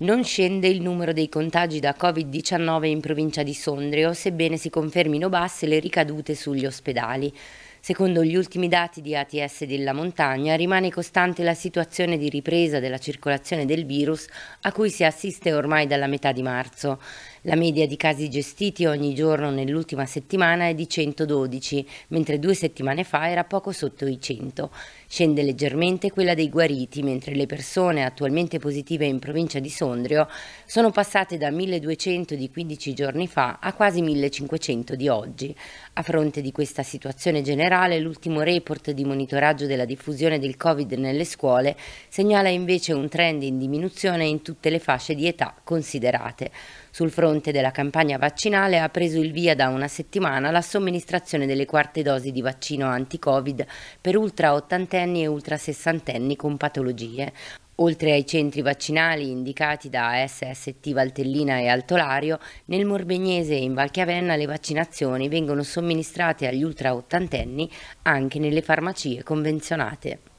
Non scende il numero dei contagi da Covid-19 in provincia di Sondrio, sebbene si confermino basse le ricadute sugli ospedali. Secondo gli ultimi dati di ATS della montagna rimane costante la situazione di ripresa della circolazione del virus a cui si assiste ormai dalla metà di marzo. La media di casi gestiti ogni giorno nell'ultima settimana è di 112, mentre due settimane fa era poco sotto i 100. Scende leggermente quella dei guariti, mentre le persone attualmente positive in provincia di Sondrio sono passate da 1200 di 15 giorni fa a quasi 1500 di oggi. A fronte di questa situazione generale, generale l'ultimo report di monitoraggio della diffusione del Covid nelle scuole segnala invece un trend in diminuzione in tutte le fasce di età considerate. Sul fronte della campagna vaccinale ha preso il via da una settimana la somministrazione delle quarte dosi di vaccino anti-Covid per ultra ottantenni e ultra sessantenni con patologie. Oltre ai centri vaccinali indicati da SST Valtellina e Altolario, nel Morbegnese e in Valchiavenna le vaccinazioni vengono somministrate agli ultra ottantenni anche nelle farmacie convenzionate.